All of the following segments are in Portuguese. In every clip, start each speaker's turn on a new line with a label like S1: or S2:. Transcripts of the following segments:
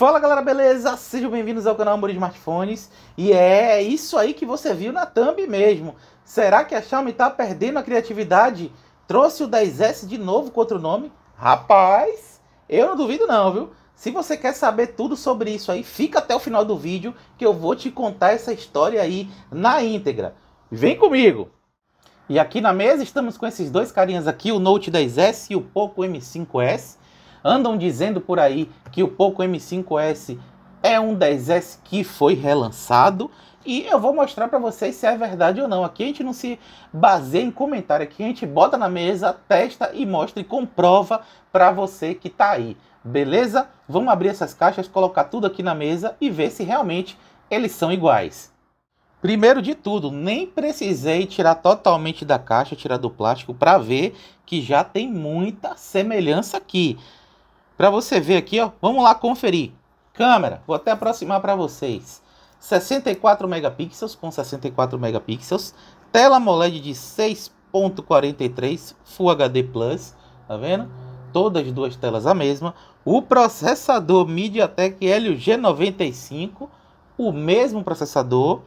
S1: Fala galera, beleza? Sejam bem-vindos ao canal Amor de Smartphones. E é isso aí que você viu na thumb mesmo. Será que a Xiaomi tá perdendo a criatividade? Trouxe o 10S de novo com outro nome? Rapaz, eu não duvido não, viu? Se você quer saber tudo sobre isso aí, fica até o final do vídeo que eu vou te contar essa história aí na íntegra. Vem comigo! E aqui na mesa estamos com esses dois carinhas aqui, o Note 10S e o Poco M5S. Andam dizendo por aí que o Poco M5S é um 10S que foi relançado e eu vou mostrar para vocês se é verdade ou não. Aqui a gente não se baseia em comentário, aqui a gente bota na mesa, testa e mostra e comprova para você que está aí. Beleza? Vamos abrir essas caixas, colocar tudo aqui na mesa e ver se realmente eles são iguais. Primeiro de tudo, nem precisei tirar totalmente da caixa, tirar do plástico para ver que já tem muita semelhança aqui. Para você ver aqui, ó, vamos lá conferir. Câmera, vou até aproximar para vocês. 64 megapixels com 64 megapixels, tela AMOLED de 6.43 Full HD Plus, tá vendo? Todas as duas telas a mesma. O processador MediaTek Helio G95, o mesmo processador.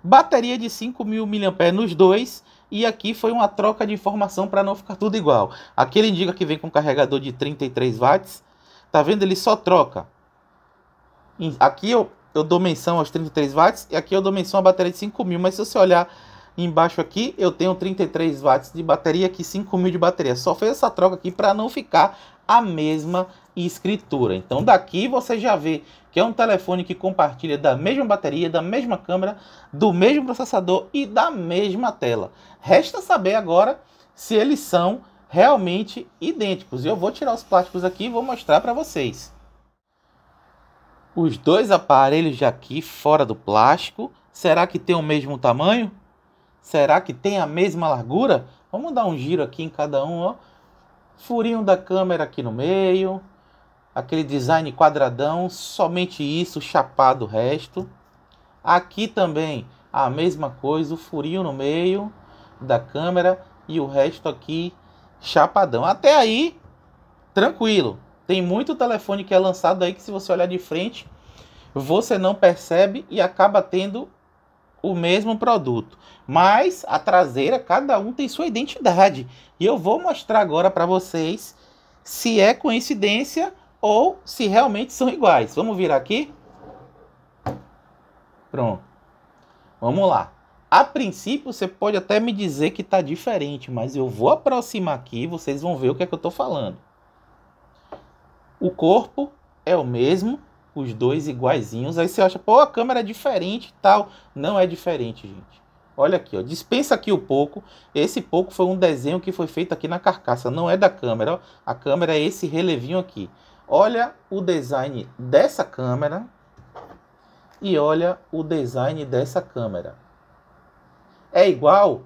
S1: Bateria de 5.000 mAh nos dois. E aqui foi uma troca de informação para não ficar tudo igual. Aqui ele indica que vem com carregador de 33 watts. Tá vendo? Ele só troca. Aqui eu, eu dou menção aos 33 watts e aqui eu dou menção à bateria de 5000. Mas se você olhar embaixo aqui, eu tenho 33 watts de bateria aqui, 5000 de bateria. Só fez essa troca aqui para não ficar a mesma escritura. Então daqui você já vê que é um telefone que compartilha da mesma bateria, da mesma câmera, do mesmo processador e da mesma tela. Resta saber agora se eles são realmente idênticos. e Eu vou tirar os plásticos aqui e vou mostrar para vocês. Os dois aparelhos de aqui fora do plástico, será que tem o mesmo tamanho? Será que tem a mesma largura? Vamos dar um giro aqui em cada um, ó. Furinho da câmera aqui no meio, aquele design quadradão, somente isso, chapado o resto. Aqui também a mesma coisa, o furinho no meio da câmera e o resto aqui chapadão. Até aí, tranquilo. Tem muito telefone que é lançado aí que se você olhar de frente, você não percebe e acaba tendo o mesmo produto. Mas a traseira, cada um tem sua identidade. E eu vou mostrar agora para vocês se é coincidência ou se realmente são iguais. Vamos vir aqui? Pronto. Vamos lá. A princípio, você pode até me dizer que está diferente, mas eu vou aproximar aqui vocês vão ver o que é que eu estou falando. O corpo é o mesmo, os dois iguaizinhos. Aí você acha, pô, a câmera é diferente e tal. Não é diferente, gente. Olha aqui, ó. dispensa aqui o pouco. Esse pouco foi um desenho que foi feito aqui na carcaça, não é da câmera. Ó. A câmera é esse relevinho aqui. Olha o design dessa câmera e olha o design dessa câmera. É igual?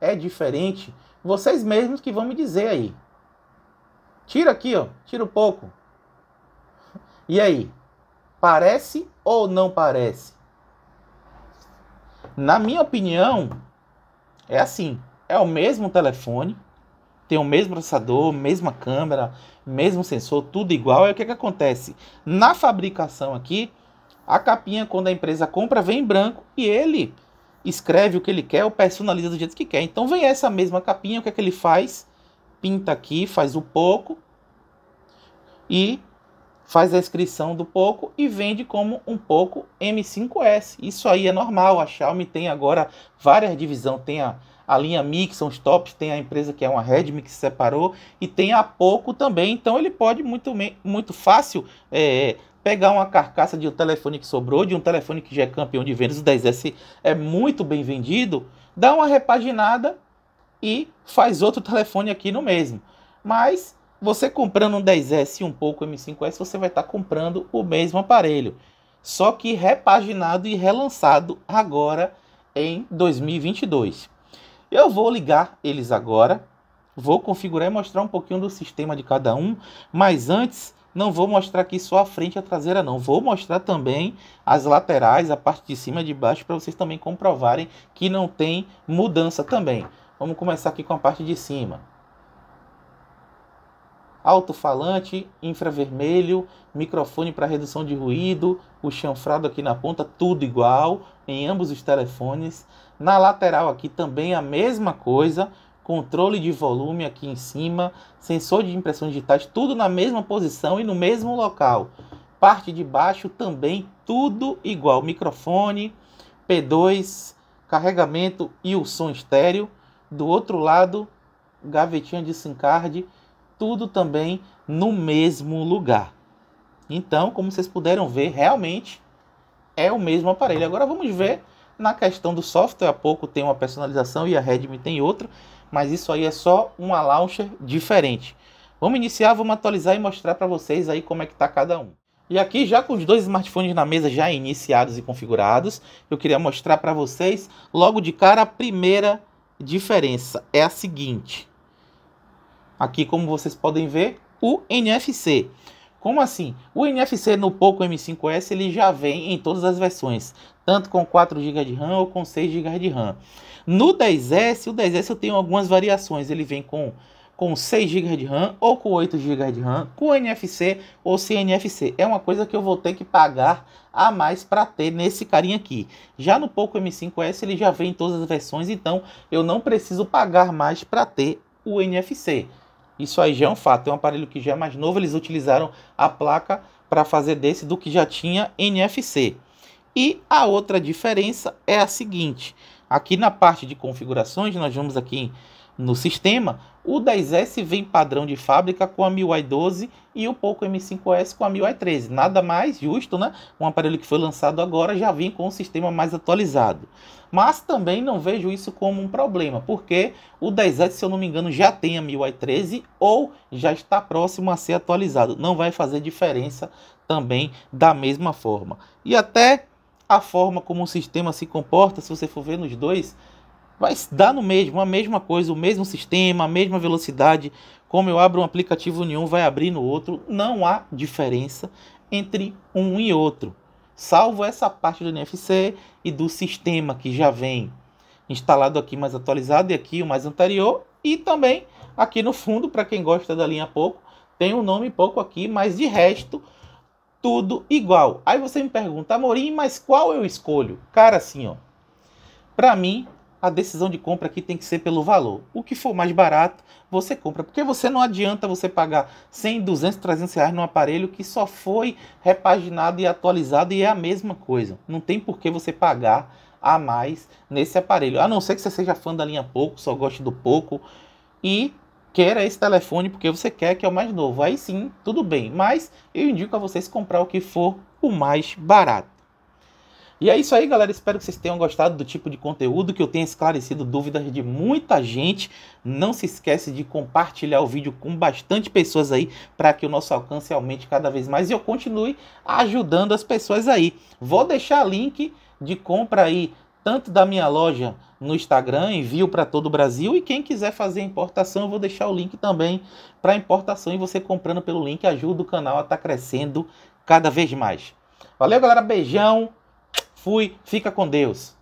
S1: É diferente? Vocês mesmos que vão me dizer aí. Tira aqui, ó. Tira um pouco. E aí? Parece ou não parece? Na minha opinião, é assim. É o mesmo telefone, tem o mesmo processador, mesma câmera, mesmo sensor, tudo igual. E é o que, é que acontece? Na fabricação aqui, a capinha, quando a empresa compra, vem em branco e ele escreve o que ele quer ou personaliza do jeito que quer. Então vem essa mesma capinha, o que é que ele faz? Pinta aqui, faz o pouco e faz a inscrição do pouco e vende como um pouco M5S. Isso aí é normal. A Xiaomi tem agora várias divisões, tem a, a linha Mix, são os tops, tem a empresa que é uma Redmi que se separou e tem a pouco também. Então ele pode muito, muito fácil é, pegar uma carcaça de um telefone que sobrou, de um telefone que já é campeão de vendas, o 10S é muito bem vendido, dá uma repaginada e faz outro telefone aqui no mesmo. Mas você comprando um 10S e um pouco M5S, você vai estar tá comprando o mesmo aparelho, só que repaginado e relançado agora em 2022. Eu vou ligar eles agora, vou configurar e mostrar um pouquinho do sistema de cada um, mas antes não vou mostrar aqui só a frente e a traseira não, vou mostrar também as laterais, a parte de cima e de baixo para vocês também comprovarem que não tem mudança também. Vamos começar aqui com a parte de cima. Alto-falante, infravermelho, microfone para redução de ruído, o chanfrado aqui na ponta, tudo igual em ambos os telefones. Na lateral aqui também a mesma coisa, controle de volume aqui em cima, sensor de impressão digitais, tudo na mesma posição e no mesmo local. Parte de baixo também tudo igual, microfone, P2, carregamento e o som estéreo. Do outro lado, gavetinha de SIM card, tudo também no mesmo lugar. Então, como vocês puderam ver, realmente é o mesmo aparelho. Agora vamos ver na questão do software, a pouco tem uma personalização e a Redmi tem outra mas isso aí é só uma launcher diferente. Vamos iniciar, vamos atualizar e mostrar para vocês aí como é que tá cada um. E aqui já com os dois smartphones na mesa já iniciados e configurados, eu queria mostrar para vocês logo de cara a primeira diferença é a seguinte. Aqui como vocês podem ver, o NFC. Como assim? O NFC no Poco M5S ele já vem em todas as versões, tanto com 4 GB de RAM ou com 6 GB de RAM. No 10S, o 10S eu tenho algumas variações, ele vem com com 6 GB de RAM ou com 8 GB de RAM, com NFC ou sem NFC. É uma coisa que eu vou ter que pagar a mais para ter nesse carinha aqui. Já no Poco M5S ele já vem em todas as versões, então eu não preciso pagar mais para ter o NFC. Isso aí já é um fato. É um aparelho que já é mais novo. Eles utilizaram a placa para fazer desse do que já tinha NFC. E a outra diferença é a seguinte: aqui na parte de configurações, nós vamos aqui no sistema. O 10S vem padrão de fábrica com a 1000i12 e o Poco M5S com a 1000i13. Nada mais justo, né? Um aparelho que foi lançado agora já vem com um sistema mais atualizado. Mas também não vejo isso como um problema, porque o 10S, se eu não me engano, já tem a 1000i13 ou já está próximo a ser atualizado. Não vai fazer diferença também da mesma forma. E até a forma como o sistema se comporta, se você for ver nos dois, vai dar no mesmo, a mesma coisa, o mesmo sistema, a mesma velocidade. Como eu abro um aplicativo em um, vai abrir no outro. Não há diferença entre um e outro, salvo essa parte do NFC e do sistema que já vem instalado aqui mais atualizado e aqui o mais anterior e também aqui no fundo para quem gosta da linha pouco tem um nome pouco aqui, mas de resto tudo igual. Aí você me pergunta, Amorim, mas qual eu escolho? Cara, assim, ó. Para mim, a decisão de compra aqui tem que ser pelo valor. O que for mais barato, você compra. Porque você não adianta você pagar 100, 200, 300 reais num aparelho que só foi repaginado e atualizado e é a mesma coisa. Não tem por que você pagar a mais nesse aparelho. A não ser que você seja fã da linha pouco, só goste do pouco e queira esse telefone porque você quer que é o mais novo. Aí sim, tudo bem. Mas eu indico a vocês comprar o que for o mais barato. E é isso aí, galera. Espero que vocês tenham gostado do tipo de conteúdo, que eu tenha esclarecido dúvidas de muita gente. Não se esquece de compartilhar o vídeo com bastante pessoas aí, para que o nosso alcance aumente cada vez mais e eu continue ajudando as pessoas aí. Vou deixar link de compra aí, tanto da minha loja no Instagram, envio para todo o Brasil. E quem quiser fazer importação, eu vou deixar o link também para importação. E você comprando pelo link ajuda o canal a estar tá crescendo cada vez mais. Valeu, galera. Beijão. Fui, fica com Deus.